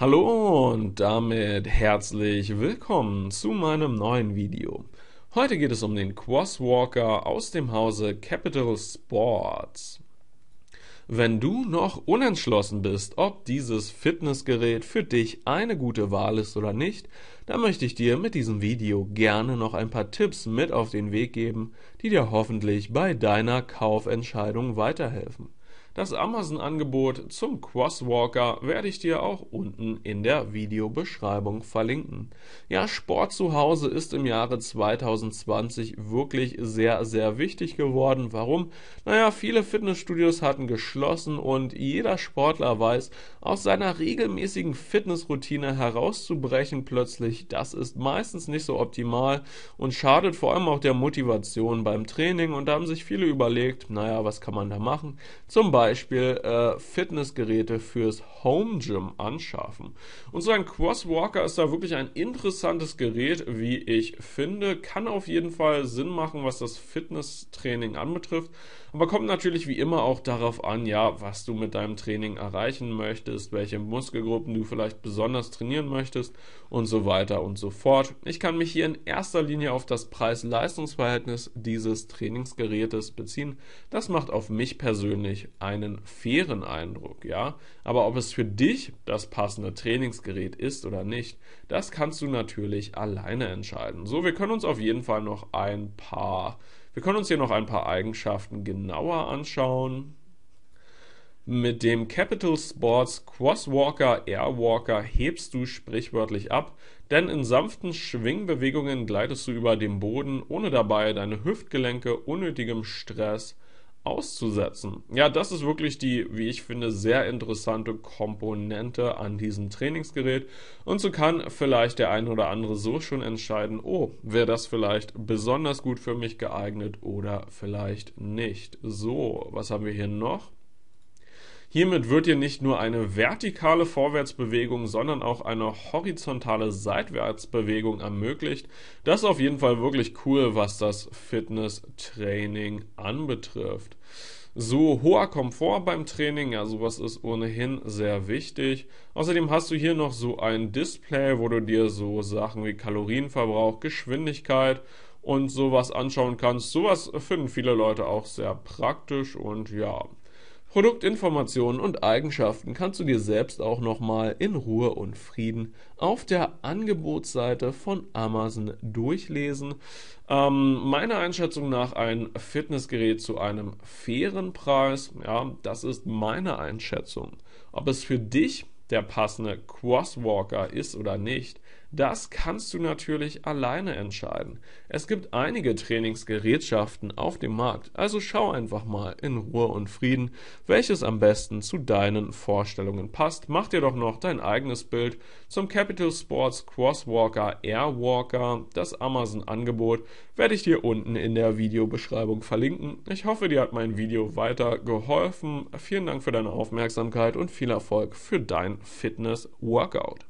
Hallo und damit herzlich willkommen zu meinem neuen Video. Heute geht es um den Crosswalker aus dem Hause Capital Sports. Wenn du noch unentschlossen bist, ob dieses Fitnessgerät für dich eine gute Wahl ist oder nicht, dann möchte ich dir mit diesem Video gerne noch ein paar Tipps mit auf den Weg geben, die dir hoffentlich bei deiner Kaufentscheidung weiterhelfen. Das Amazon-Angebot zum Crosswalker werde ich dir auch unten in der Videobeschreibung verlinken. Ja, Sport zu Hause ist im Jahre 2020 wirklich sehr, sehr wichtig geworden. Warum? Naja, viele Fitnessstudios hatten geschlossen und jeder Sportler weiß, aus seiner regelmäßigen Fitnessroutine herauszubrechen plötzlich, das ist meistens nicht so optimal und schadet vor allem auch der Motivation beim Training. Und da haben sich viele überlegt, naja, was kann man da machen? Zum Beispiel Beispiel äh, Fitnessgeräte fürs Home Gym anschaffen. Und so ein Crosswalker ist da wirklich ein interessantes Gerät, wie ich finde. Kann auf jeden Fall Sinn machen, was das Fitnesstraining anbetrifft. Aber kommt natürlich wie immer auch darauf an, ja, was du mit deinem Training erreichen möchtest, welche Muskelgruppen du vielleicht besonders trainieren möchtest und so weiter und so fort. Ich kann mich hier in erster Linie auf das Preis-Leistungs-Verhältnis dieses Trainingsgerätes beziehen. Das macht auf mich persönlich ein einen fairen Eindruck, ja. Aber ob es für dich das passende Trainingsgerät ist oder nicht, das kannst du natürlich alleine entscheiden. So, wir können uns auf jeden Fall noch ein paar, wir können uns hier noch ein paar Eigenschaften genauer anschauen. Mit dem Capital Sports Crosswalker Airwalker hebst du sprichwörtlich ab, denn in sanften Schwingbewegungen gleitest du über den Boden, ohne dabei deine Hüftgelenke unnötigem Stress auszusetzen. Ja, das ist wirklich die, wie ich finde, sehr interessante Komponente an diesem Trainingsgerät. Und so kann vielleicht der ein oder andere so schon entscheiden, oh, wäre das vielleicht besonders gut für mich geeignet oder vielleicht nicht. So, was haben wir hier noch? Hiermit wird dir nicht nur eine vertikale Vorwärtsbewegung, sondern auch eine horizontale Seitwärtsbewegung ermöglicht. Das ist auf jeden Fall wirklich cool, was das Fitness-Training anbetrifft. So hoher Komfort beim Training, ja, sowas ist ohnehin sehr wichtig. Außerdem hast du hier noch so ein Display, wo du dir so Sachen wie Kalorienverbrauch, Geschwindigkeit und sowas anschauen kannst. Sowas finden viele Leute auch sehr praktisch und ja, Produktinformationen und Eigenschaften kannst du dir selbst auch nochmal in Ruhe und Frieden auf der Angebotsseite von Amazon durchlesen. Ähm, meiner Einschätzung nach ein Fitnessgerät zu einem fairen Preis. Ja, das ist meine Einschätzung. Ob es für dich der passende Crosswalker ist oder nicht, das kannst du natürlich alleine entscheiden. Es gibt einige Trainingsgerätschaften auf dem Markt, also schau einfach mal in Ruhe und Frieden, welches am besten zu deinen Vorstellungen passt. Mach dir doch noch dein eigenes Bild zum Capital Sports Crosswalker Airwalker. Das Amazon-Angebot werde ich dir unten in der Videobeschreibung verlinken. Ich hoffe, dir hat mein Video weiter geholfen. Vielen Dank für deine Aufmerksamkeit und viel Erfolg für dein Fitness-Workout.